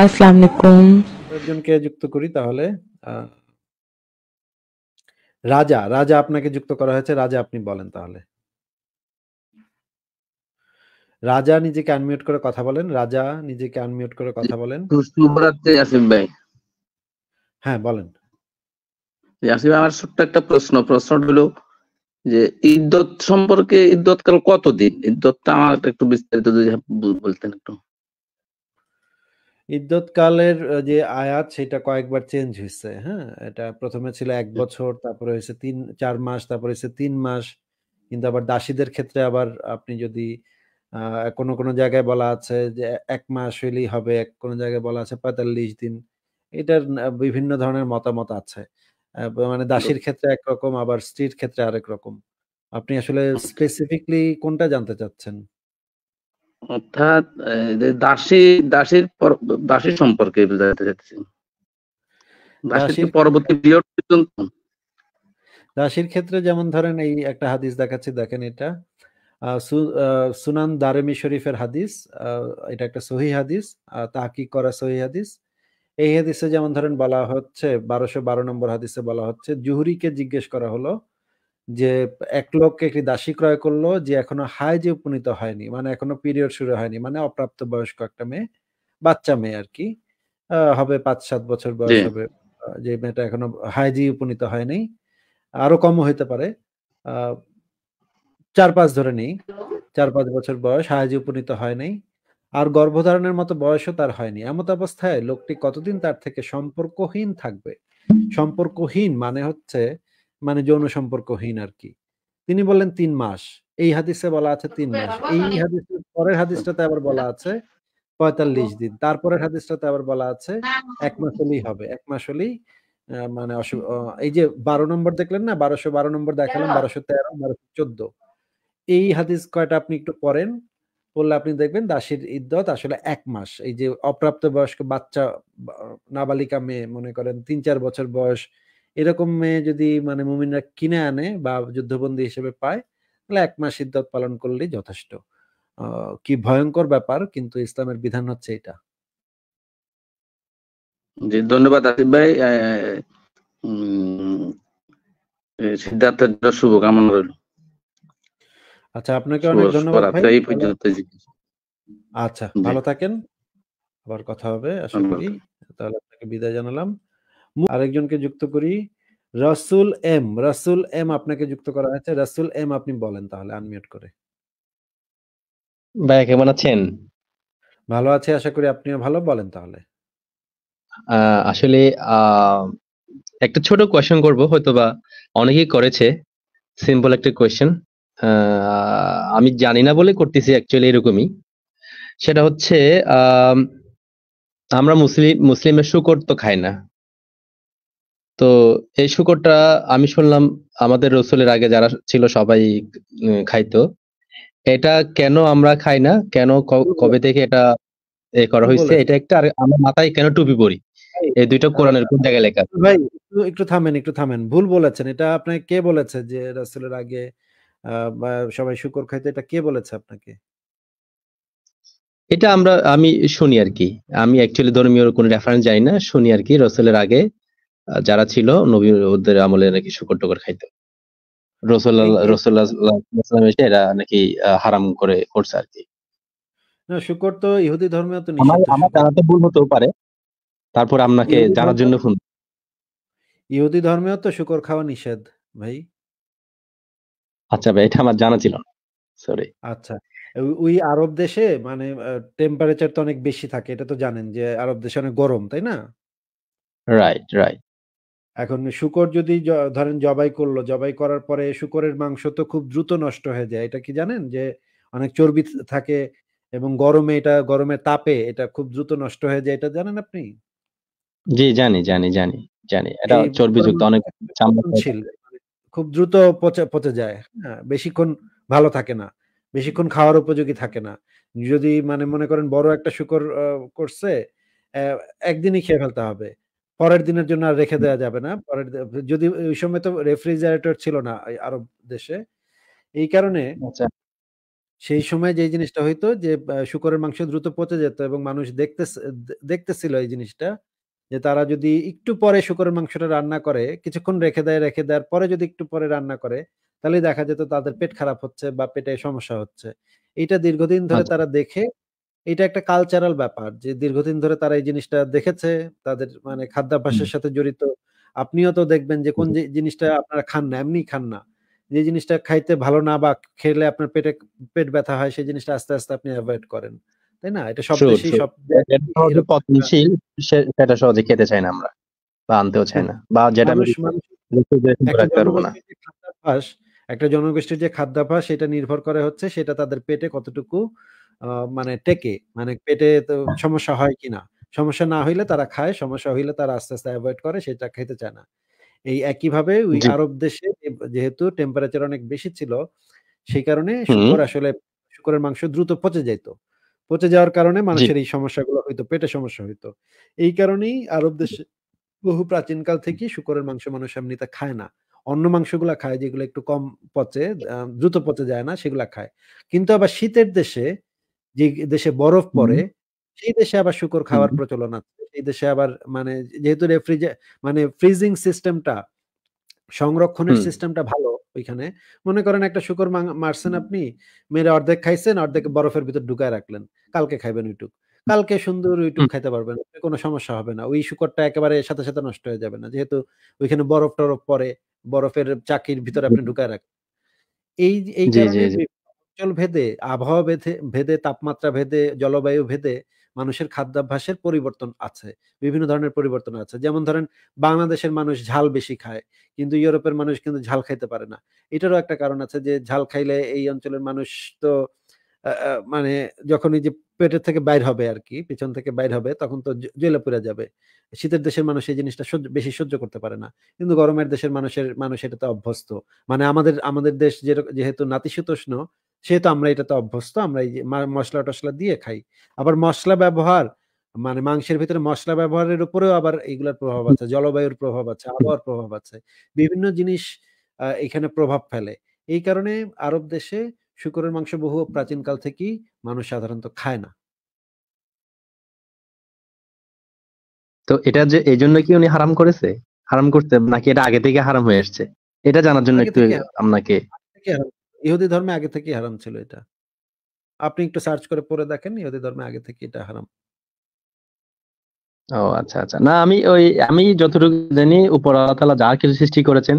আসসালামু একজনকে যুক্ত করি তাহলে রাজা রাজা আপনাকে যুক্ত করা হয়েছে রাজা আপনি বলেন তাহলে রাজা নিজেকে আনমিউট করে কথা বলেন রাজা নিজেকে আনমিউট করে কথা বলেন শুভরাত্রি ভাই হ্যাঁ বলেন আমার ছোট্ট একটা প্রশ্ন প্রশ্ন হলো যে ইদ্যত সম্পর্কে ইদ্যৎকাল কতদিন ইদ্যতটা আমার একটু বিস্তারিত বলতেন একটু ইদ্যৎকালের যে আয়াত সেটা কয়েকবার চেঞ্জ হয়েছে হ্যাঁ এটা প্রথমে ছিল এক বছর তারপরে হয়েছে তিন চার মাস তারপরে হয়েছে তিন মাস কিন্তু আবার দাসীদের ক্ষেত্রে আবার আপনি যদি কোনো কোনো জায়গায় বলা আছে যে এক মাস হইলেই হবে এক কোনো জায়গায় বলা আছে পঁয়তাল্লিশ দিন এটার বিভিন্ন ধরনের মতামত আছে মানে দাসীর ক্ষেত্রে একরকম আবার স্ত্রীর ক্ষেত্রে আরেক রকম আপনি আসলে স্পেসিফিকলি আচ্ছা। কোনটা জানতে চাচ্ছেন অর্থাৎ দাসী দাসীর দাসী সম্পর্কে জানতে চাচ্ছি দাসীর ক্ষেত্রে যেমন ধরেন এই একটা হাদিস দেখাচ্ছি দেখেন এটা সুনান দারেমি শরীফের হাদিস এটা একটা সহি হাদিস তাহকিক করা সহি হাদিস এই হাদিসে যেমন ধরেন বলা হচ্ছে বারোশো বারো নম্বর হাদিসে বলা হচ্ছে জুহরিকে জিজ্ঞেস করা হলো যে এক লোককে একটি দাসী ক্রয় করলো যে এখনো যে উপনীত হয়নি মানে এখনো পিরিয়ড শুরু হয়নি মানে অপ্রাপ্ত বয়স্ক একটা মেয়ে বাচ্চা মেয়ে আর কি হবে পাঁচ সাত বছর বয়স হবে যে মেয়েটা এখনো যে উপনীত হয়নি আরো কম হইতে পারে চার পাঁচ ধরে নেই চার পাঁচ বছর বয়স হাইজি উপনীত হয় নাই আর গর্ভধারণের মতো বয়সও তার হয়নি এমত অবস্থায় লোকটি কতদিন তার থেকে সম্পর্কহীন থাকবে সম্পর্কহীন মানে হচ্ছে মানে যৌন সম্পর্কহীন আর কি তিনি বললেন তিন মাস এই হাদিসে বলা আছে তিন মাস এই হাদিসে পরের হাদিসটাতে আবার বলা আছে পঁয়তাল্লিশ দিন তারপরের হাদিসটাতে আবার বলা আছে হ্যাঁ, হ্যাঁ, হ্যাঁ। এক মাস হলেই হবে এক মাস হলেই মানে এই যে বারো নম্বর দেখলেন না বারোশো বারো নম্বর দেখালাম বারোশো তেরো বারোশো চোদ্দ এই হাদিস কয়টা আপনি একটু পড়েন পড়লে আপনি দেখবেন দাসির ইদ্যত আসলে এক মাস এই যে অপ্রাপ্ত বয়স্ক বাচ্চা নাবালিকা মেয়ে মনে করেন তিন চার বছর বয়স এরকম মেয়ে যদি মানে মুমিনরা কিনে আনে বা যুদ্ধবন্দী হিসেবে পায় তাহলে এক মাস ইদ্যত পালন করলেই যথেষ্ট কি ভয়ঙ্কর ব্যাপার কিন্তু ইসলামের বিধান হচ্ছে এটা জি ধন্যবাদ আসিফ ভাই সিদ্ধার্থের জন্য শুভকামনা রইল আচ্ছা আপনাকে অনেক ধন্যবাদ এই পর্যন্ত আচ্ছা ভালো থাকেন আবার কথা হবে আশা করি তাহলে আপনাকে বিদায় জানালাম আরেকজনকে যুক্ত করি রাসুল এম রাসুল এম আপনাকে যুক্ত করা হয়েছে রাসুল এম আপনি বলেন তাহলে আনমিউট করে ভাইয়া কেমন আছেন ভালো আছে আশা করি আপনিও ভালো বলেন তাহলে আসলে একটা ছোট কোয়েশ্চেন করব হয়তো বা অনেকেই করেছে সিম্পল একটা কোয়েশন আমি জানি না বলে করতেছি অ্যাকচুয়ালি এরকমই সেটা হচ্ছে আমরা মুসলিম মুসলিমের শুকর তো খাই না তো এই শুকরটা আমি শুনলাম আমাদের রসুলের আগে যারা ছিল সবাই খাইতো এটা কেন আমরা খাই না কেন কবে থেকে এটা এ করা হয়েছে এটা একটা আর আমার মাথায় কেন টুপি পরি এই দুইটা কোরআনের কোন জায়গায় লেখা ভাই একটু থামেন একটু থামেন ভুল বলেছেন এটা আপনাকে কে বলেছে যে রাসূলের আগে সবাই শুকর খাইতে এটা কে বলেছে আপনাকে এটা আমরা আমি শুনি আর কি আমি অ্যাকচুয়ালি ধর্মীয় কোনো রেফারেন্স জানি না শুনি আর কি রসুলের আগে যারা ছিল নবী ওদের আমলে নাকি শুকর টুকর খাইতো হ্যাঁ, নাকি হারাম করে করছে না শুকর তো ইহুদি ধর্মে তো পারে তারপর আপনাকে জানার জন্য ইহুদি ধর্মেও তো শুকর খাওয়া নিষেধ ভাই আচ্ছা ভাই জানা ছিল না সরি আচ্ছা ওই আরব দেশে মানে টেম্পারেচার তো অনেক বেশি থাকে এটা তো জানেন যে আরব দেশে অনেক গরম তাই না রাইট রাইট এখন শুকর যদি ধরেন জবাই করলো জবাই করার পরে শুকরের মাংস তো খুব দ্রুত নষ্ট হয়ে যায় এটা কি জানেন যে অনেক চর্বি থাকে এবং গরমে এটা গরমে তাপে এটা খুব দ্রুত নষ্ট হয়ে যায় এটা জানেন আপনি জি জানি জানি জানি জানি এটা চর্বিযুক্ত অনেক মানে খুব দ্রুত পচে পচে যায় হ্যাঁ বেশিক্ষণ ভালো থাকে না বেশিক্ষণ খাওয়ার উপযোগী থাকে না যদি মানে মনে করেন বড় একটা শুকর করছে একদিনই খেয়ে ফেলতে হবে পরের দিনের জন্য আর রেখে দেওয়া যাবে না পরের যদি ওই সময় তো রেফ্রিজারেটর ছিল না আরব দেশে এই কারণে আচ্ছা। সেই সময় যে জিনিসটা হইতো যে শুকরের মাংস দ্রুত পচে যেত এবং মানুষ দেখতে দেখতেছিল এই জিনিসটা যে তারা যদি একটু পরে শুকরের মাংসটা রান্না করে কিছুক্ষণ রেখে দেয় রেখে দেওয়ার পরে যদি একটু পরে রান্না করে তাহলে দেখা যেত তাদের পেট খারাপ হচ্ছে বা পেটে সমস্যা হচ্ছে এটা দীর্ঘদিন ধরে আচ্ছা। তারা দেখে এটা একটা কালচারাল ব্যাপার যে দীর্ঘদিন ধরে তারা এই জিনিসটা দেখেছে তাদের মানে খাদ্যাভ্যাসের সাথে জড়িত আপনিও তো দেখবেন যে কোন জিনিসটা আপনারা খান না এমনি খান না যে জিনিসটা খাইতে ভালো না বা খেলে আপনার পেটে পেট ব্যথা হয় সেই জিনিসটা আস্তে আস্তে আপনি অ্যাভয়েড করেন তাই না এটা সব দেশি সব পতনশীল সেটা সহজে খেতে চাই না আমরা বা আনতেও চাই না বা যেটা একটা জনগোষ্ঠীর যে খাদ্যাভ্যাস সেটা নির্ভর করে হচ্ছে সেটা তাদের পেটে কতটুকু মানে টেকে মানে পেটে তো সমস্যা হয় কিনা সমস্যা না হইলে তারা খায় সমস্যা হইলে তারা আস্তে আস্তে অ্যাভয়েড করে সেটা খেতে চায় না এই একইভাবে ওই আরব দেশে যেহেতু টেম্পারেচার অনেক বেশি ছিল সেই কারণে শুকর আসলে শুকরের মাংস দ্রুত পচে যেত পচে যাওয়ার কারণে মানুষের এই সমস্যাগুলো হইতো পেটে সমস্যা হইতো এই কারণেই আরব দেশে বহু প্রাচীনকাল থেকে শুকরের মাংস মানুষ এমনিতে খায় না অন্য মাংসগুলা খায় যেগুলো একটু কম পচে দ্রুত পচে যায় না সেগুলা খায় কিন্তু আবার শীতের দেশে যে দেশে বরফ পরে সেই দেশে আবার শুকর খাওয়ার প্রচলন আছে সেই দেশে আবার মানে যেহেতু মানে ফ্রিজিং সিস্টেমটা সংরক্ষণের সিস্টেমটা ভালো ওইখানে মনে করেন একটা শুকর মারছেন আপনি মেরে অর্ধেক খাইছেন অর্ধেক বরফের ভিতর ঢুকায় রাখলেন কালকে খাইবেন ওইটুক কালকে সুন্দর ওইটুক খাইতে পারবেন কোনো সমস্যা হবে না ওই শুকরটা একেবারে সাথে সাথে নষ্ট হয়ে যাবে না যেহেতু ওইখানে বরফ টরফ পরে বরফের চাকির ভিতরে আপনি ঢুকায় রাখেন এই এই কারণে অঞ্চল ভেদে আবহাওয়া ভেদে ভেদে তাপমাত্রা ভেদে জলবায়ু ভেদে মানুষের খাদ্যাভ্যাসের পরিবর্তন আছে বিভিন্ন ধরনের পরিবর্তন আছে যেমন ধরেন বাংলাদেশের মানুষ ঝাল বেশি খায় কিন্তু ইউরোপের মানুষ কিন্তু ঝাল খাইতে পারে না এটারও একটা কারণ আছে যে ঝাল খাইলে এই অঞ্চলের মানুষ তো মানে যখন এই যে পেটের থেকে বাইর হবে আর কি পিছন থেকে বাইর হবে তখন তো জেলে পুরে যাবে শীতের দেশের মানুষ এই জিনিসটা বেশি সহ্য করতে পারে না কিন্তু গরমের দেশের মানুষের মানুষ এটাতে অভ্যস্ত মানে আমাদের আমাদের দেশ যেহেতু নাতিশীতোষ্ণ সেহেতু আমরা এটাতে অভ্যস্ত আমরা এই মশলা টশলা দিয়ে খাই আবার মশলা ব্যবহার মানে মাংসের ভিতরে মশলা ব্যবহারের উপরেও আবার এইগুলোর প্রভাব আছে জলবায়ুর প্রভাব আছে আবহাওয়ার প্রভাব আছে বিভিন্ন জিনিস এখানে প্রভাব ফেলে এই কারণে আরব দেশে শুকরের মাংস বহু প্রাচীনকাল থেকেই মানুষ সাধারণত খায় না তো এটা যে এই জন্য কি উনি হারাম করেছে হারাম করতে নাকি এটা আগে থেকে হারাম হয়ে আসছে এটা জানার জন্য একটু আপনাকে ইহুদি ধর্মে আগে থেকেই হারাম ছিল এটা আপনি একটু সার্চ করে পড়ে দেখেন ইহুদি ধর্মে আগে থেকে এটা হারাম ও আচ্ছা আচ্ছা না আমি ওই আমি যতটুকু জানি উপর আল্লাহ যা কিছু সৃষ্টি করেছেন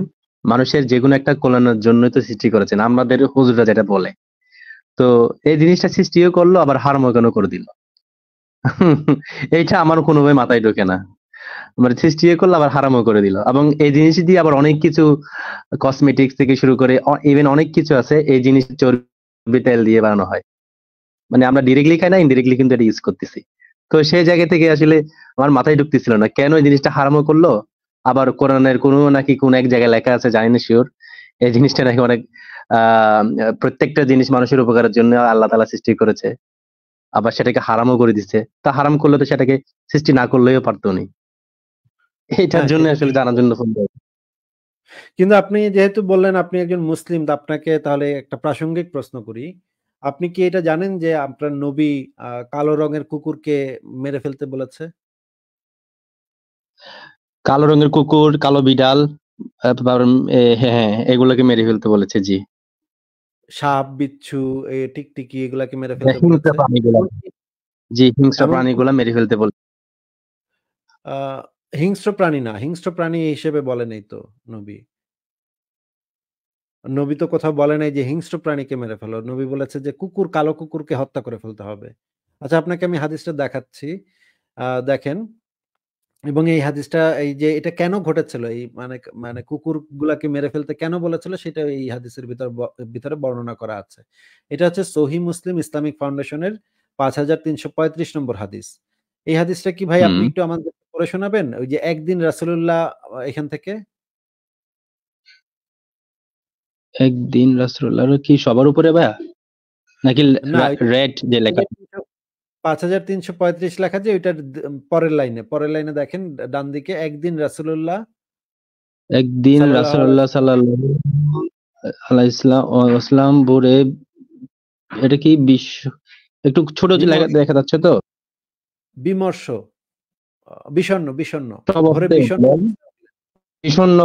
মানুষের যে কোনো একটা কল্যাণের জন্যই তো সৃষ্টি করেছেন আমাদের হুজুরা যেটা বলে তো এই জিনিসটা সৃষ্টিও করলো আবার হারমও কেন করে দিল এইটা আমার কোনোভাবে মাথায় ঢোকে না মানে সৃষ্টি করলো আবার হারামও করে দিল এবং এই জিনিস দিয়ে আবার অনেক কিছু কসমেটিক্স থেকে শুরু করে ইভেন অনেক কিছু আছে এই জিনিস চর্বি তেল দিয়ে বানানো হয় মানে আমরা ডিরেক্টলি খাই না ইনডিরেক্টলি কিন্তু এটা ইউজ করতেছি তো সেই জায়গা থেকে আসলে আমার মাথায় ঢুকতেছিল না কেন এই জিনিসটা হারামও করলো আবার কোরআনের কোনো নাকি কোন এক জায়গায় লেখা আছে জানি না শিওর এই জিনিসটা নাকি অনেক প্রত্যেকটা জিনিস মানুষের উপকারের জন্য আল্লাহ তালা সৃষ্টি করেছে আবার সেটাকে হারামও করে দিচ্ছে তা হারাম করলে তো সেটাকে সৃষ্টি না করলেও পারতো নি এটার হ্যাঁ, জন্য আসলে জানার জন্য ফোন কিন্তু আপনি যেহেতু বললেন আপনি একজন মুসলিম তো আপনাকে তাহলে একটা প্রাসঙ্গিক প্রশ্ন করি আপনি কি এটা জানেন যে আপনার নবী কালো রঙের কুকুরকে মেরে ফেলতে বলেছে কালো রঙের কুকুর কালো বিড়াল হ্যাঁ, হ্যাঁ এগুলোকে মেরে ফেলতে বলেছে জি সাপ বিচ্ছু টিকটিকি এগুলাকে মেরে হ্যাঁ, ফেলতে হিংস্র প্রাণীগুলা জি হিংস্র প্রাণীগুলা মেরে ফেলতে বলেছে হিংস্র প্রাণী না হিংস্র প্রাণী হিসেবে বলে নেই তো নবী নবী তো কোথাও বলে নাই যে হিংস্র প্রাণীকে মেরে ফেলো নবী বলেছে যে কুকুর কালো কুকুরকে হত্যা করে ফেলতে হবে আচ্ছা আপনাকে আমি হাদিসটা দেখাচ্ছি দেখেন এবং এই হাদিসটা এই যে এটা কেন ঘটেছিল এই মানে মানে কুকুর গুলাকে মেরে ফেলতে কেন বলেছিল সেটা এই হাদিসের ভিতর ভিতরে বর্ণনা করা আছে এটা হচ্ছে সহি মুসলিম ইসলামিক ফাউন্ডেশনের পাঁচ হাজার তিনশো পঁয়ত্রিশ নম্বর হাদিস এই হাদিসটা কি ভাই আপনি একটু আমাদের পরে শোনাবেন ওই যে একদিন রাসুলুল্লাহ এখান থেকে একদিন রাসুল্লাহ কি সবার উপরে ভাইয়া নাকি রেড যে লেখা পাঁচ হাজার তিনশো পঁয়ত্রিশ লেখা যে ওইটার পরের লাইনে পরের লাইনে দেখেন ডান দিকে একদিন রাসুলুল্লাহ একদিন আলাইসলাম সাল্লাল্লাহু ইসলাম ভোরে এটা কি বিশ্ব একটু ছোট লেখা দেখা যাচ্ছে তো বিমর্ষ বিষণ্ন বিষণ্ন ভোরে বিষণ্ন বিষণ্ন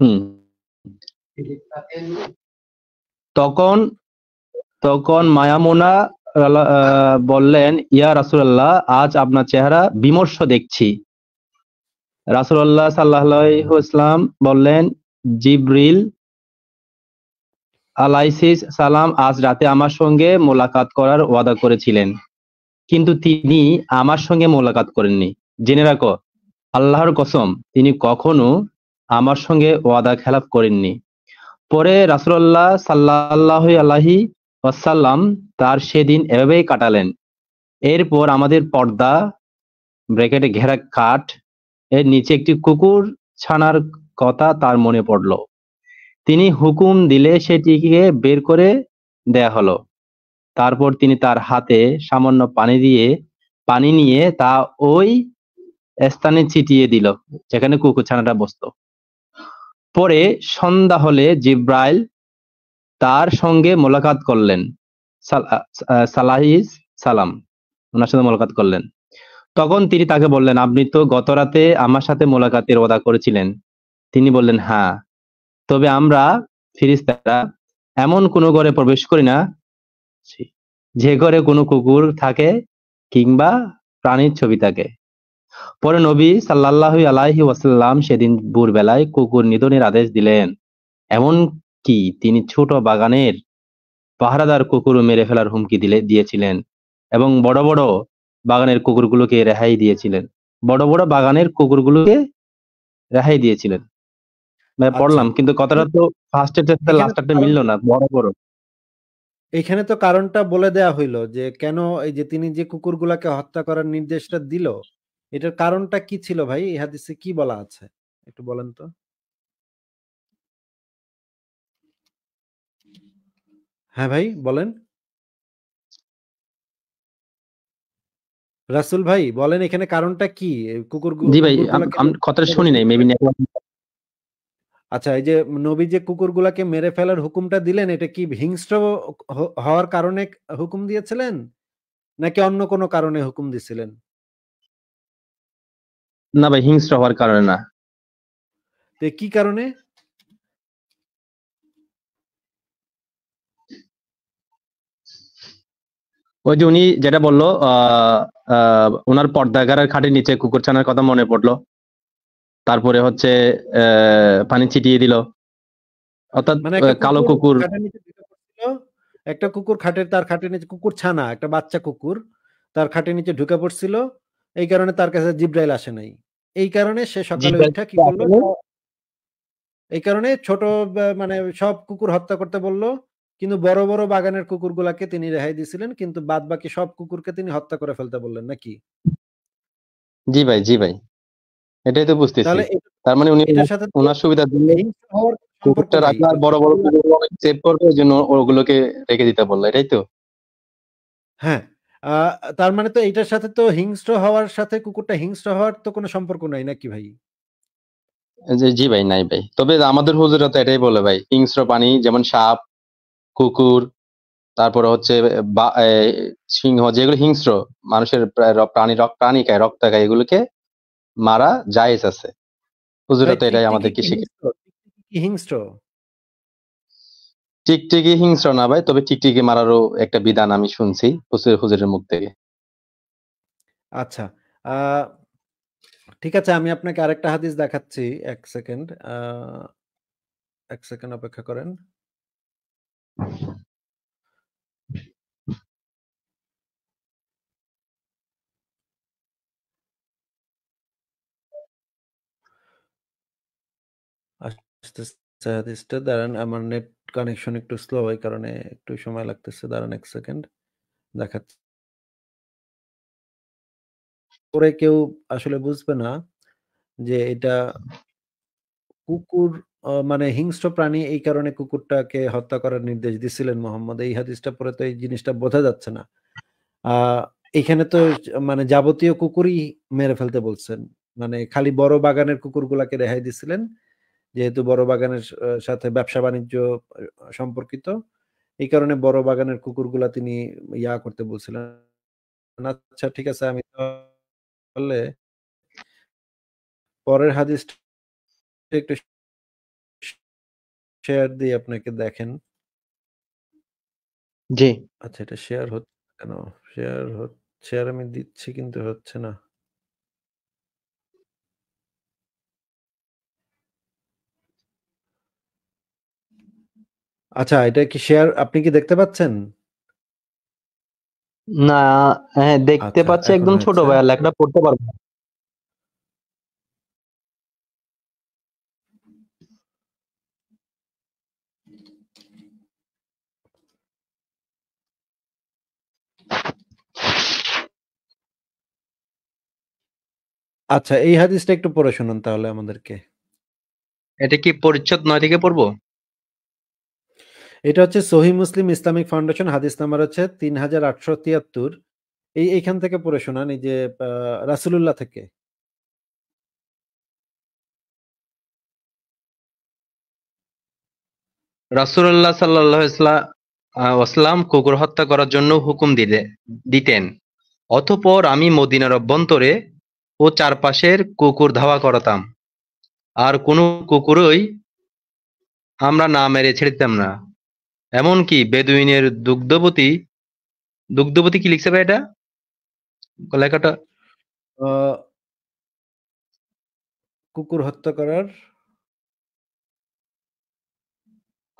হুম তখন তখন মায়ামুনা বললেন ইয়া রাসুলাল্লাহ আজ আপনার চেহারা বিমর্ষ দেখছি রাসুলাল্লাহ সাল্লাহ ইসলাম বললেন জিব্রিল আলাইসিস সালাম আজ রাতে আমার সঙ্গে মোলাকাত করার ওয়াদা করেছিলেন কিন্তু তিনি আমার সঙ্গে মোলাকাত করেননি জেনে রাখো আল্লাহর কসম তিনি কখনো আমার সঙ্গে ওয়াদা খেলাফ করেননি পরে রাসুল্লাহ সাল্লাহ আল্লাহি ওয়াসাল্লাম তার সেদিন এভাবেই কাটালেন এরপর আমাদের পর্দা ব্র্যাকেটে ঘেরা কাঠ এর নিচে একটি কুকুর ছানার কথা তার মনে পড়ল তিনি হুকুম দিলে সেটিকে বের করে দেয়া হলো তারপর তিনি তার হাতে সামান্য পানি দিয়ে পানি নিয়ে তা ওই স্থানে ছিটিয়ে দিল যেখানে কুকুরছানাটা বসত পরে সন্ধ্যা হলে জিব্রাইল তার সঙ্গে মোলাকাত করলেন সালাহিজ সালাম ওনার সাথে মোলাকাত করলেন তখন তিনি তাকে বললেন আপনি তো গত রাতে আমার সাথে মোলাকাতের ওদা করেছিলেন তিনি বললেন হ্যাঁ তবে আমরা ফিরিস্তারা এমন কোনো ঘরে প্রবেশ করি না যে ঘরে কোনো কুকুর থাকে কিংবা প্রাণীর ছবি থাকে পরে নবী সাল্লাহ আলাহি ওয়াসাল্লাম সেদিন ভোরবেলায় কুকুর নিধনের আদেশ দিলেন এমন কি তিনি ছোট বাগানের পাহারাদার কুকুর মেরে ফেলার হুমকি দিলে দিয়েছিলেন এবং বড় বড় বাগানের কুকুরগুলোকে রেহাই দিয়েছিলেন বড় বড় বাগানের কুকুরগুলোকে রেহাই দিয়েছিলেন আচ্ছা। পড়লাম কিন্তু কথাটা তো ফার্স্ট লাস্টারটা মিললো না বড় বড় এখানে তো কারণটা বলে দেয়া হইলো যে কেন এই যে তিনি যে কুকুরগুলাকে হত্যা করার নির্দেশটা দিল এটার কারণটা কি ছিল ভাই এই কি বলা আছে একটু বলেন তো হ্যাঁ ভাই বলেন রাসুল ভাই বলেন এখানে কারণটা কি কুকুর জি ভাই কথাটা শুনি নাই মেবি আচ্ছা এই যে নবী যে কুকুরগুলাকে মেরে ফেলার হুকুমটা দিলেন এটা কি হিংস্র হওয়ার কারণে হুকুম দিয়েছিলেন নাকি অন্য কোনো কারণে হুকুম দিছিলেন না ভাই হিংস্র হওয়ার কারণে না তে কি কারণে ওই যে উনি যেটা বললো আহ ওনার পর্দা খাটের নিচে কুকুর ছানার কথা মনে পড়লো তারপরে হচ্ছে পানি ছিটিয়ে দিল অর্থাৎ মানে কালো কুকুর একটা কুকুর খাটের তার খাটের নিচে কুকুর ছানা একটা বাচ্চা কুকুর তার খাটের নিচে ঢুকে পড়ছিল এই কারণে তার কাছে জিব্রাইল আসে নাই এই কারণে সে সকালে উঠে কি করলো এই কারণে ছোট মানে সব কুকুর হত্যা করতে বলল কিন্তু বড় বড় বাগানের কুকুরগুলাকে তিনি রেহাই দিয়েছিলেন কিন্তু বাদ বাকি সব কুকুরকে তিনি হত্যা করে ফেলতে বললেন নাকি জি ভাই জি ভাই এটাই তো বুঝতেছি তার মানে উনি ওনার সুবিধা কুকুরটা রাখার বড় বড় সেভ করবে ওই জন্য ওগুলোকে রেখে দিতে বললো এটাই তো হ্যাঁ তার মানে তো এটার সাথে তো হিংস্র হওয়ার সাথে কুকুরটা হিংস্র হওয়ার তো কোনো সম্পর্ক নাই নাকি ভাই জি ভাই নাই ভাই তবে আমাদের হুজুরা তো এটাই বলে ভাই হিংস্র প্রাণী যেমন সাপ কুকুর তারপরে হচ্ছে সিংহ যেগুলো হিংস্র মানুষের প্রাণী প্রাণী খায় রক্ত খায় এগুলোকে মারা জায়েজ আছে হুজুরা এটাই আমাদেরকে শিখে হিংস্র টিকটিকি হিংস্র না ভাই তবে টিকটিকি মারারও একটা বিধান আমি শুনছি হুজুর হুজুরের মুখ থেকে আচ্ছা ঠিক আছে আমি আপনাকে আরেকটা হাদিস দেখাচ্ছি এক সেকেন্ড এক সেকেন্ড অপেক্ষা করেন দাঁড়ান আমার নেট কানেকশন একটু স্লো হয় কারণে একটু সময় লাগতেছে দাঁড়ান এক সেকেন্ড কেউ আসলে বুঝবে না যে এটা কুকুর মানে হিংস্র প্রাণী এই কারণে কুকুরটাকে হত্যা করার নির্দেশ দিছিলেন মোহাম্মদ এই হাদিসটা পরে তো এই জিনিসটা বোঝা যাচ্ছে না এখানে তো মানে যাবতীয় কুকুরই মেরে ফেলতে বলছেন মানে খালি বড় বাগানের কুকুরগুলাকে রেহাই দিছিলেন যেহেতু বড় বাগানের সাথে ব্যবসা বাণিজ্য সম্পর্কিত এই কারণে বড় বাগানের কুকুরগুলা তিনি ইয়া করতে বলছিলেন আচ্ছা ঠিক আছে আমি বললে পরের হাদিস একটু শেয়ার দিই আপনাকে দেখেন জি আচ্ছা এটা শেয়ার হচ্ছে কেন শেয়ার শেয়ার আমি দিচ্ছি কিন্তু হচ্ছে না আচ্ছা এটা কি শেয়ার আপনি কি দেখতে পাচ্ছেন? না, হ্যাঁ দেখতে আচ্ছা, পাচ্ছি একদম ছোট ভাই ভাইয়া লেখাটা পড়তে পারবো না। আচ্ছা এই হাদিসটা একটু পড়ে শুনুন তাহলে আমাদেরকে। এটা কি পরিচ্ছেদ নয় থেকে পড়বো? এটা হচ্ছে সহি মুসলিম ইসলামিক ফাউন্ডেশন হাদিস নাম্বার হচ্ছে তিন হাজার আটশো তিয়াত্তর এই এইখান থেকে পড়ে শোনান এই যে রাসুলুল্লাহ থেকে রাসুল্লাহ সাল্লাহ আসলাম কুকুর হত্যা করার জন্য হুকুম দিলে দিতেন অতপর আমি মদিনার অভ্যন্তরে ও চারপাশের কুকুর ধাওয়া করাতাম আর কোনো কুকুরই আমরা না মেরে ছেড়ে দিতাম না এমনকি বেদুইনের দুগ্ধবতী দুগ্ধবতী কি লিখছে ভাই এটা লেখাটা কুকুর হত্যা করার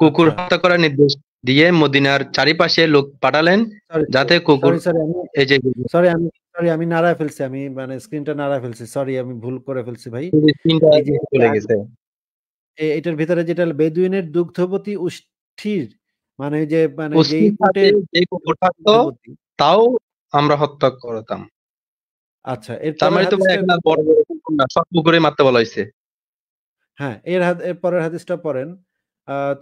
কুকুর আচ্ছা। হত্যা করার নির্দেশ দিয়ে মদিনার চারিপাশে লোক পাঠালেন যাতে কুকুর এই যে সরি আমি সরি আমি নাড়া ফেলছি আমি মানে স্ক্রিনটা নাড়া ফেলছি সরি আমি ভুল করে ফেলছি ভাই চলে হ্যাঁ। গেছে এটার ভিতরে যেটা বেদুইনের দুগ্ধবতী উষ্ঠির মানে যে মানে যেই কুকুর থাকতো তাও আমরা হত্যা করতাম আচ্ছা এর তার মানে তো বড় না সব মারতে বলা হয়েছে হ্যাঁ এর পরের হাদিসটা পড়েন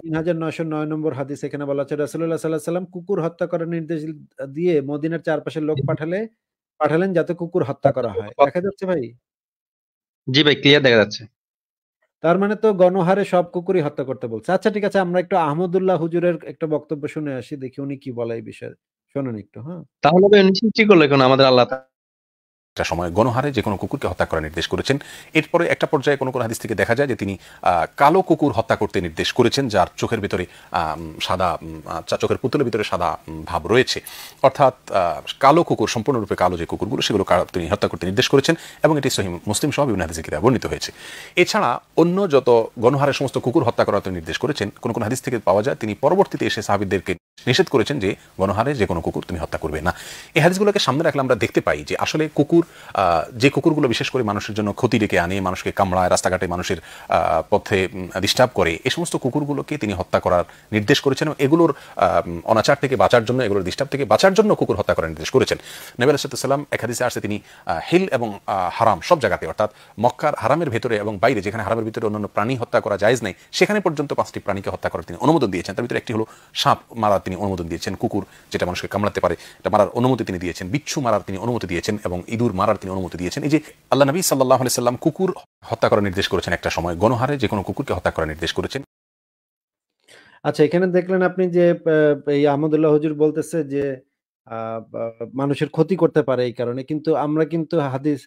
তিন হাজার নয়শো নয় নম্বর হাদিস এখানে বলা আছে রাসুল্লাহ সাল্লাহ সাল্লাম কুকুর হত্যা করার নির্দেশ দিয়ে মদিনার চারপাশের লোক পাঠালে পাঠালেন যাতে কুকুর হত্যা করা হয় দেখা যাচ্ছে ভাই জি ভাই ক্লিয়ার দেখা যাচ্ছে তার মানে তো গণহারে সব কুকুরই হত্যা করতে বলছে আচ্ছা ঠিক আছে আমরা একটু আহমদুল্লাহ হুজুরের একটা বক্তব্য শুনে আসি দেখি উনি কি বলে এই বিষয়ে শোনেন একটু হ্যাঁ তাহলে এখন আমাদের আল্লাহ একটা সময় গণহারে যে কোনো কুকুরকে হত্যা করার নির্দেশ করেছেন এরপরে একটা পর্যায়ে কোনো কোনো হাদিস থেকে দেখা যায় যে তিনি কালো কুকুর হত্যা করতে নির্দেশ করেছেন যার চোখের ভিতরে সাদা চোখের পুতুলের ভিতরে সাদা ভাব রয়েছে অর্থাৎ কালো কুকুর সম্পূর্ণরূপে কালো যে কুকুরগুলো সেগুলো তিনি হত্যা করতে নির্দেশ করেছেন এবং এটি সহিম মুসলিম সহ বিভিন্ন হাদিসে কিতাব বর্ণিত হয়েছে এছাড়া অন্য যত গণহারের সমস্ত কুকুর হত্যা করার তিনি নির্দেশ করেছেন কোনো কোনো হাদিস থেকে পাওয়া যায় তিনি পরবর্তীতে এসে সাহাবিদদেরকে নিষেধ করেছেন যে গণহারে যে কোনো কুকুর তুমি হত্যা করবে না এই হাদিসগুলোকে সামনে রাখলে আমরা দেখতে পাই যে আসলে কুকুর যে কুকুরগুলো বিশেষ করে মানুষের জন্য ক্ষতি ডেকে আনে মানুষকে কামড়ায় রাস্তাঘাটে মানুষের পথে ডিস্টার্ব করে এই সমস্ত কুকুরগুলোকে তিনি হত্যা করার নির্দেশ করেছেন এবং এগুলোর অনাচার থেকে বাঁচার জন্য এগুলোর ডিস্টার্ব থেকে বাঁচার জন্য কুকুর হত্যা করার নির্দেশ করেছেন নবী আলাইসাল্লাম এক হাদিসে আসে তিনি হিল এবং হারাম সব জায়গাতে অর্থাৎ মক্কার হারামের ভেতরে এবং বাইরে যেখানে হারামের ভিতরে অন্যান্য প্রাণী হত্যা করা যায় নেই সেখানে পর্যন্ত পাঁচটি প্রাণীকে হত্যা করার তিনি অনুমোদন দিয়েছেন তার ভিতরে একটি হলো সাপ মারা তিনি অনুমোদন দিয়েছেন কুকুর যেটা মানুষকে কামড়াতে পারে এটা মারার অনুমতি তিনি দিয়েছেন বিচ্ছু মারার তিনি অনুমতি দিয়েছেন এবং ইঁদুর মারার তিনি অনুমতি দিয়েছেন এই যে আল্লাহ নবী সাল্লাহ আলি সাল্লাম কুকুর হত্যা করার নির্দেশ করেছেন একটা সময় গণহারে যে কোনো কুকুরকে হত্যা করার নির্দেশ করেছেন আচ্ছা এখানে দেখলেন আপনি যে এই আহমদুল্লাহ হজুর বলতেছে যে মানুষের ক্ষতি করতে পারে এই কারণে কিন্তু আমরা কিন্তু হাদিস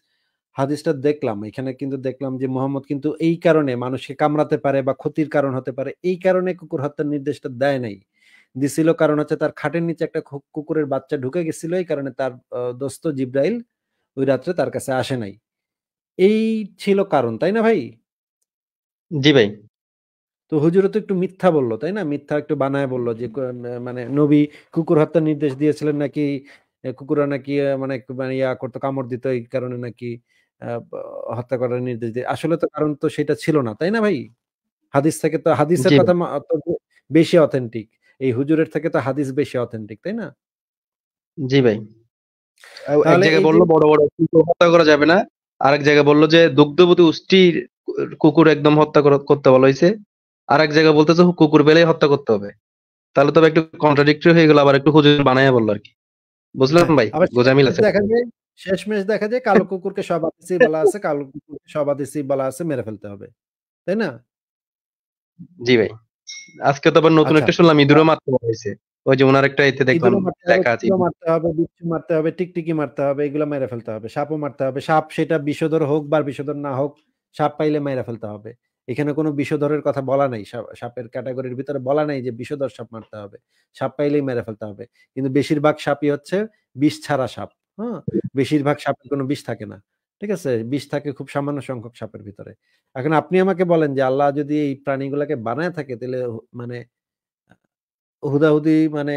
হাদিসটা দেখলাম এখানে কিন্তু দেখলাম যে মোহাম্মদ কিন্তু এই কারণে মানুষকে কামড়াতে পারে বা ক্ষতির কারণ হতে পারে এই কারণে কুকুর হত্যার নির্দেশটা দেয় নাই দিছিল কারণ হচ্ছে তার খাটের নিচে একটা কুকুরের বাচ্চা ঢুকে গেছিল এই কারণে তার দোস্ত জিব্রাইল ওই রাত্রে তার কাছে আসে নাই এই ছিল কারণ তাই না ভাই জি ভাই তো হুজুর তো একটু মিথ্যা বললো তাই না মিথ্যা একটু বানায় বললো যে মানে নবী কুকুর হত্যার নির্দেশ দিয়েছিলেন নাকি কুকুরা নাকি মানে মানে ইয়া করতো কামড় দিত এই কারণে নাকি হত্যা করার নির্দেশ দিয়ে আসলে তো কারণ তো সেটা ছিল না তাই না ভাই হাদিস থেকে তো হাদিসের কথা বেশি অথেন্টিক এই হুজুরের থেকে তো হাদিস বেশি অথেন্টিক তাই না জি ভাই এক জায়গায় বললো বড় বড় হত্যা করা যাবে না আরেক জায়গায় বললো যে দুগ্ধবতী উষ্টির কুকুর একদম হত্যা করতে বলা হয়েছে আরেক জায়গায় বলতেছে কুকুর বেলেই হত্যা করতে হবে তাহলে তবে একটু কন্ট্রাডিক্টরি হয়ে গেল আবার একটু হুজুর বানায় বললো আর কি বুঝলাম হ্যাঁ, ভাই গোজামিল আছে দেখা যায় দেখা যায় কালো কুকুরকে সব আদেশই বলা আছে কালো কুকুরকে সব আদেশই বলা আছে মেরে ফেলতে হবে তাই না জি ভাই আজকে তো আবার নতুন আচ্ছা। একটা শুনলাম ইঁদুরও মারতে হয়েছে ওই যে ওনার একটা এতে দেখলাম লেখা আছে মারতে হবে বিচ্ছু মারতে হবে টিকটিকি মারতে হবে এগুলো মেরে ফেলতে হবে সাপও মারতে হবে সাপ সেটা বিষধর হোক বা বিষধর না হোক সাপ পাইলে মেরে ফেলতে হবে এখানে কোনো বিষধরের কথা বলা নাই সাপের ক্যাটাগরির ভিতরে বলা নাই যে বিষধর সাপ মারতে হবে সাপ পাইলেই মেরে ফেলতে হবে কিন্তু বেশিরভাগ সাপই হচ্ছে বিষ ছাড়া সাপ হ্যাঁ বেশিরভাগ সাপের কোনো বিষ থাকে না ঠিক আছে বিষ থাকে খুব সামান্য সংখ্যক সাপের ভিতরে এখন আপনি আমাকে বলেন যে আল্লাহ যদি এই প্রাণীগুলোকে বানায় থাকে তাহলে মানে হুদাহুদি মানে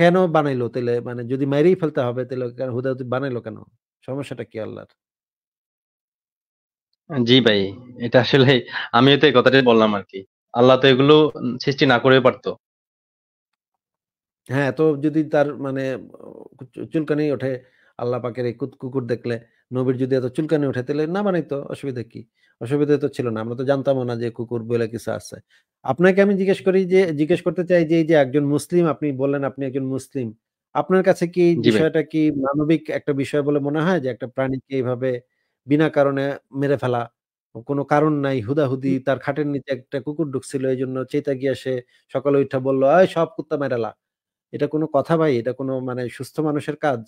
কেন বানাইলো তাহলে মানে যদি মেরেই ফেলতে হবে তাহলে হুদাহুদি বানাইলো কেন সমস্যাটা কি আল্লাহর জি ভাই এটা আসলে আমি তো এই কথাটাই বললাম আর কি আল্লাহ তো এগুলো সৃষ্টি না করে পারতো হ্যাঁ তো যদি তার মানে চুলকানি ওঠে আল্লাহ পাকের এই কুকুর দেখলে নবীর যদি এত চুলকানি উঠে তাহলে না মানে তো অসুবিধা কি অসুবিধা তো ছিল না আমরা তো জানতামও না যে কুকুর বলে কিছু আছে আপনাকে আমি জিজ্ঞেস করি যে জিজ্ঞেস করতে চাই যে এই যে একজন মুসলিম আপনি বললেন আপনি একজন মুসলিম আপনার কাছে কি বিষয়টা কি মানবিক একটা বিষয় বলে মনে হয় যে একটা প্রাণীকে এইভাবে বিনা কারণে মেরে ফেলা কোনো কারণ নাই হুদাহুদি তার খাটের নিচে একটা কুকুর ঢুকছিল এই জন্য চেতা গিয়ে সে সকালে উঠে বললো এই সব কুত্তা মেরালা এটা কোনো কথা ভাই এটা কোনো মানে সুস্থ মানুষের কাজ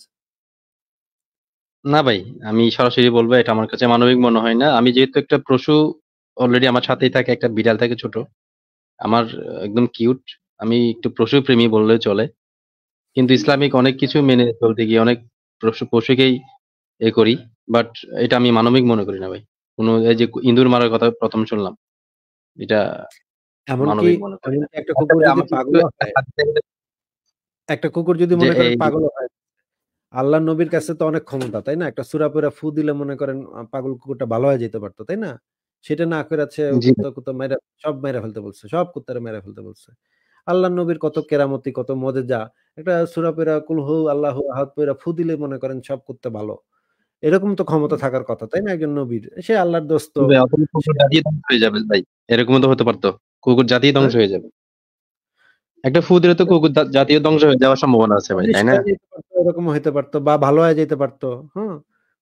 না ভাই, আমি সরাসরি বলবো এটা আমার কাছে মানবিক মনে হয় না। আমি যেহেতু একটা পশু অলরেডি আমার সাথেই থাকে, একটা বিড়াল থাকে ছোট। আমার একদম কিউট। আমি একটু পশু প্রেমী বললে চলে। কিন্তু ইসলামিক অনেক কিছু মেনে চলতে গিয়ে অনেক পশু পশুকেই এ করি। বাট এটা আমি মানবিক মনে করি না ভাই। কোন এই যে ইঁদুর মারার কথা প্রথম শুনলাম। এটা একটা কুকুর যদি মনে করে পাগল হয় আল্লাহ নবীর কাছে তো অনেক ক্ষমতা তাই না একটা সুরা ফু দিলে মনে করেন পাগল কুকুরটা ভালো হয়ে যেতে পারতো তাই না সেটা না করে আছে সব মেরে ফেলতে বলছে সব কুত্তারে মেরে ফেলতে বলছে আল্লাহ নবীর কত কেরামতি কত মজেজা একটা সুরা পেরা হু আল্লাহ হাত পেরা ফু দিলে মনে করেন সব কুত্তা ভালো এরকম তো ক্ষমতা থাকার কথা তাই না একজন নবীর সে আল্লাহর দোস্ত হয়ে যাবে ভাই এরকম তো হতে পারতো কুকুর জাতি ধ্বংস হয়ে যাবে একটা ফুদের তো কুকুর জাতীয় ধ্বংস হয়ে যাওয়ার সম্ভাবনা আছে ভাই তাই না এরকম হইতে পারতো বা ভালো হয়ে যেতে পারতো হ্যাঁ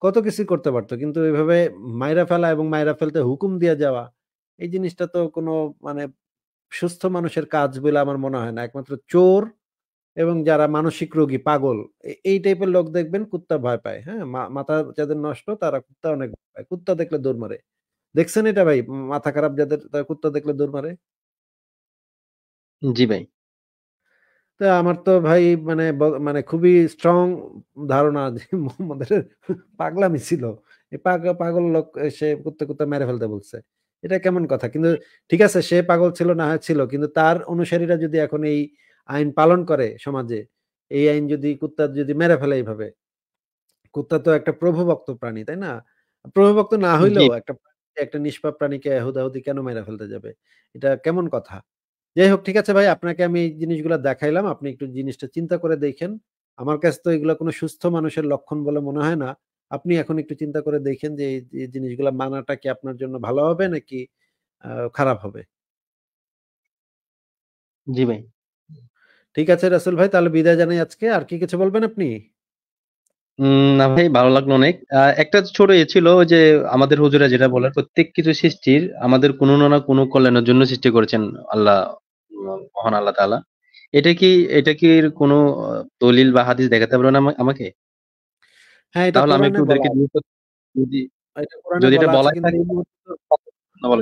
কত কিছু করতে পারতো কিন্তু এইভাবে মাইরা ফেলা এবং মাইরা ফেলতে হুকুম দিয়ে যাওয়া এই জিনিসটা তো কোনো মানে সুস্থ মানুষের কাজ বলে আমার মনে হয় না একমাত্র চোর এবং যারা মানসিক রোগী পাগল এই টাইপের লোক দেখবেন কুত্তা ভয় পায় হ্যাঁ মাথা যাদের নষ্ট তারা কুত্তা অনেক পায় কুত্তা দেখলে দৌড় মারে দেখছেন এটা ভাই মাথা খারাপ যাদের তারা কুত্তা দেখলে দৌড় মারে জি ভাই তা আমার তো ভাই মানে মানে খুবই স্ট্রং ধারণা যে মোহাম্মদের পাগলামি ছিল পাগল লোক সে করতে করতে মেরে ফেলতে বলছে এটা কেমন কথা কিন্তু ঠিক আছে সে পাগল ছিল না হয় ছিল কিন্তু তার অনুসারীরা যদি এখন এই আইন পালন করে সমাজে এই আইন যদি কুত্তা যদি মেরে ফেলে এইভাবে কুত্তা তো একটা প্রভুভক্ত প্রাণী তাই না প্রভুভক্ত না হইলেও একটা একটা নিষ্পাপ প্রাণীকে হুদাহুদি কেন মেরে ফেলতে যাবে এটা কেমন কথা যাই হোক ঠিক আছে ভাই আপনাকে আমি এই জিনিসগুলো দেখাইলাম আপনি একটু জিনিসটা চিন্তা করে দেখেন আমার কাছে তো এগুলো কোনো সুস্থ মানুষের লক্ষণ বলে মনে হয় না আপনি এখন একটু চিন্তা করে দেখেন যে এই জিনিসগুলো মানাটা কি আপনার জন্য ভালো হবে নাকি খারাপ হবে জি ভাই ঠিক আছে রাসুল ভাই তাহলে বিদায় জানাই আজকে আর কি কিছু বলবেন আপনি না ভাই ভালো লাগলো অনেক একটা ছোট এ ছিল যে আমাদের হুজুরা যেটা বলে প্রত্যেক কিছু সৃষ্টির আমাদের কোনো না কোনো কল্যাণের জন্য সৃষ্টি করেছেন আল্লাহ মহান আল্লাহ তালা এটা কি এটা কি কোন দলিল বা হাদিস দেখাতে পারবেন আমাকে হ্যাঁ তাহলে আমি একটু ওদেরকে যদি এটা বলা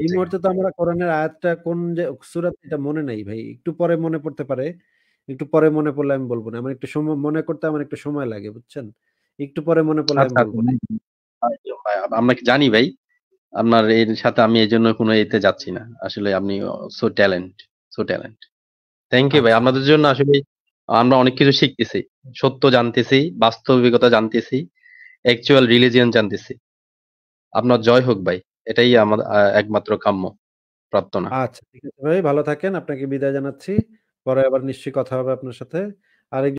এই মুহূর্তে তো আমরা কোরআনের আয়াতটা কোন যে এটা মনে নাই ভাই একটু পরে মনে পড়তে পারে একটু পরে মনে পড়লে আমি বলবো না আমার একটু সময় মনে করতে আমার একটু সময় লাগে বুঝছেন একটু পরে মনে পড়লে আমি আচ্ছা, বলবো আমরা কি জানি ভাই আপনার এর সাথে আমি জন্য কোনো এতে যাচ্ছি না আসলে আপনি so talent so talent thank you ভাই আচ্ছা। আপনাদের জন্য আসলে আমরা অনেক কিছু শিখতেছি সত্য জানতেছি বাস্তবিকতা জানতেছি অ্যাকচুয়াল রিলিজিয়ন জানতেছি আপনার জয় হোক ভাই এটাই আমাদের একমাত্র কাম্য প্রার্থনা আচ্ছা ঠিক আছে ভাই ভালো থাকেন আপনাকে বিদায় জানাচ্ছি পরে আবার নিশ্চয়ই কথা হবে আপনার সাথে আরেক